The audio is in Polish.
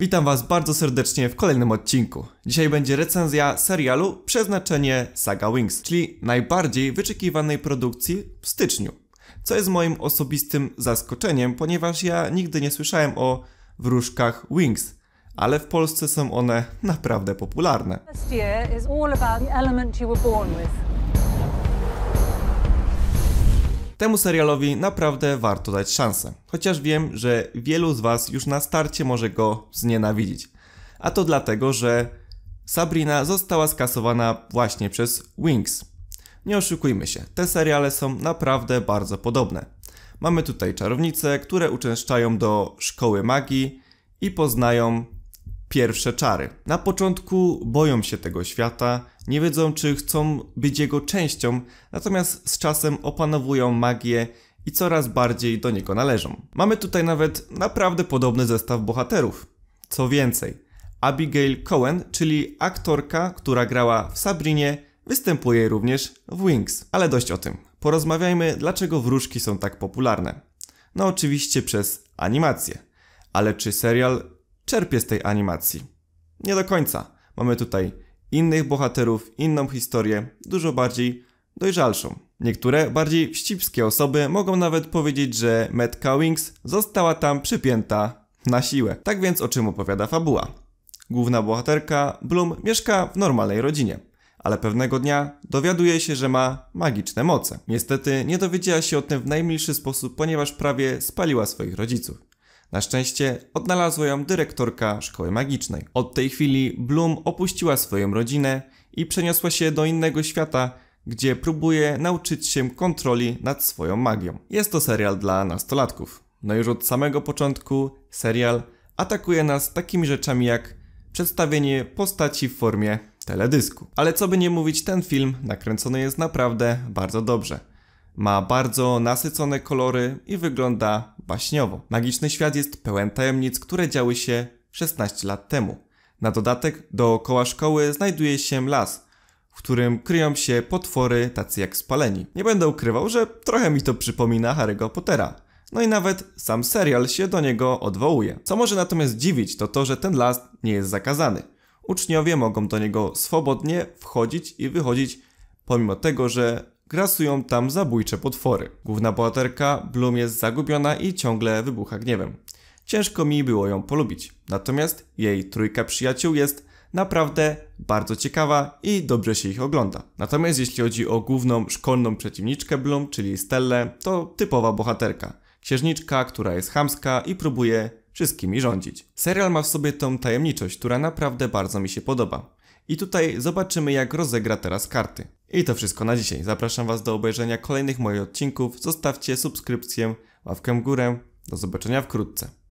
Witam Was bardzo serdecznie w kolejnym odcinku. Dzisiaj będzie recenzja serialu Przeznaczenie Saga Wings, czyli najbardziej wyczekiwanej produkcji w styczniu. Co jest moim osobistym zaskoczeniem, ponieważ ja nigdy nie słyszałem o wróżkach Wings, ale w Polsce są one naprawdę popularne. Last year is all about the element you were born with. Temu serialowi naprawdę warto dać szansę, chociaż wiem, że wielu z Was już na starcie może go znienawidzić. A to dlatego, że Sabrina została skasowana właśnie przez Wings. Nie oszukujmy się, te seriale są naprawdę bardzo podobne. Mamy tutaj czarownice, które uczęszczają do szkoły magii i poznają pierwsze czary. Na początku boją się tego świata, nie wiedzą czy chcą być jego częścią, natomiast z czasem opanowują magię i coraz bardziej do niego należą. Mamy tutaj nawet naprawdę podobny zestaw bohaterów. Co więcej, Abigail Cohen, czyli aktorka, która grała w Sabrinie, występuje również w Wings. Ale dość o tym. Porozmawiajmy, dlaczego wróżki są tak popularne. No oczywiście przez animację. Ale czy serial czerpie z tej animacji. Nie do końca. Mamy tutaj innych bohaterów, inną historię, dużo bardziej dojrzalszą. Niektóre bardziej wścibskie osoby mogą nawet powiedzieć, że Matt Cowings została tam przypięta na siłę. Tak więc o czym opowiada fabuła. Główna bohaterka Bloom mieszka w normalnej rodzinie, ale pewnego dnia dowiaduje się, że ma magiczne moce. Niestety nie dowiedziała się o tym w najmilszy sposób, ponieważ prawie spaliła swoich rodziców. Na szczęście odnalazła ją dyrektorka szkoły magicznej. Od tej chwili Bloom opuściła swoją rodzinę i przeniosła się do innego świata, gdzie próbuje nauczyć się kontroli nad swoją magią. Jest to serial dla nastolatków. No już od samego początku serial atakuje nas takimi rzeczami jak przedstawienie postaci w formie teledysku. Ale co by nie mówić, ten film nakręcony jest naprawdę bardzo dobrze. Ma bardzo nasycone kolory i wygląda baśniowo. Magiczny świat jest pełen tajemnic, które działy się 16 lat temu. Na dodatek dookoła szkoły znajduje się las, w którym kryją się potwory tacy jak spaleni. Nie będę ukrywał, że trochę mi to przypomina Harry'ego Pottera. No i nawet sam serial się do niego odwołuje. Co może natomiast dziwić, to to, że ten las nie jest zakazany. Uczniowie mogą do niego swobodnie wchodzić i wychodzić, pomimo tego, że grasują tam zabójcze potwory. Główna bohaterka, Bloom jest zagubiona i ciągle wybucha gniewem. Ciężko mi było ją polubić, natomiast jej trójka przyjaciół jest naprawdę bardzo ciekawa i dobrze się ich ogląda. Natomiast jeśli chodzi o główną szkolną przeciwniczkę Bloom, czyli Stellę, to typowa bohaterka. Księżniczka, która jest chamska i próbuje wszystkimi rządzić. Serial ma w sobie tą tajemniczość, która naprawdę bardzo mi się podoba. I tutaj zobaczymy jak rozegra teraz karty. I to wszystko na dzisiaj. Zapraszam Was do obejrzenia kolejnych moich odcinków. Zostawcie subskrypcję, ławkę w górę. Do zobaczenia wkrótce.